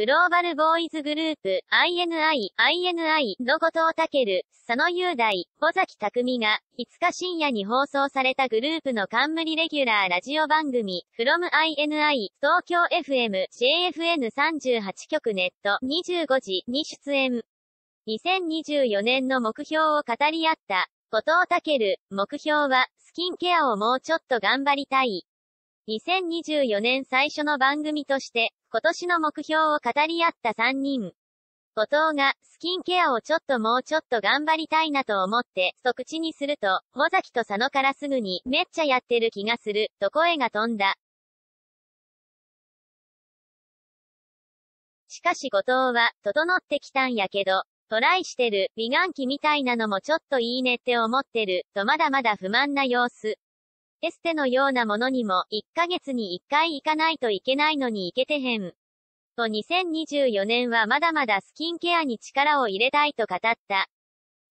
グローバルボーイズグループ、INI、INI の後藤健、佐野雄大、尾崎匠が、5日深夜に放送されたグループの冠レギュラーラジオ番組、from INI、東京 FM、JFN38 局ネット、25時に出演。2024年の目標を語り合った、後藤健、目標は、スキンケアをもうちょっと頑張りたい。2024年最初の番組として、今年の目標を語り合った3人。後藤が、スキンケアをちょっともうちょっと頑張りたいなと思って、即口にすると、尾崎と佐野からすぐに、めっちゃやってる気がする、と声が飛んだ。しかし後藤は、整ってきたんやけど、トライしてる、美顔器みたいなのもちょっといいねって思ってる、とまだまだ不満な様子。エステのようなものにも、1ヶ月に1回行かないといけないのに行けてへん。と2024年はまだまだスキンケアに力を入れたいと語った。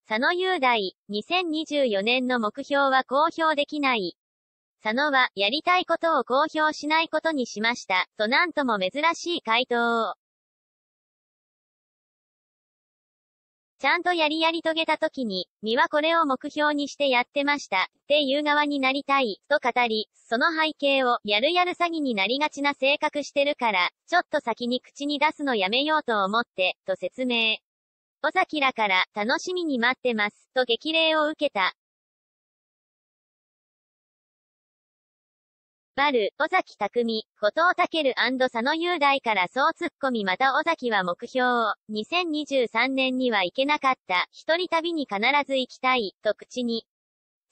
佐野雄大、2024年の目標は公表できない。佐野は、やりたいことを公表しないことにしました、となんとも珍しい回答を。ちゃんとやりやり遂げた時に、身はこれを目標にしてやってました、っていう側になりたい、と語り、その背景を、やるやる詐欺になりがちな性格してるから、ちょっと先に口に出すのやめようと思って、と説明。尾崎らから、楽しみに待ってます、と激励を受けた。バル、尾崎匠、後藤健佐野雄大からそう突っ込みまた尾崎は目標を、2023年には行けなかった、一人旅に必ず行きたい、と口に。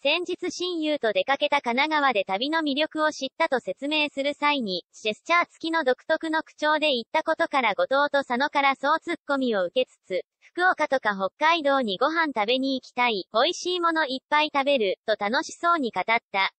先日親友と出かけた神奈川で旅の魅力を知ったと説明する際に、ジェスチャー付きの独特の口調で言ったことから後藤と佐野からそう突っ込みを受けつつ、福岡とか北海道にご飯食べに行きたい、美味しいものいっぱい食べる、と楽しそうに語った。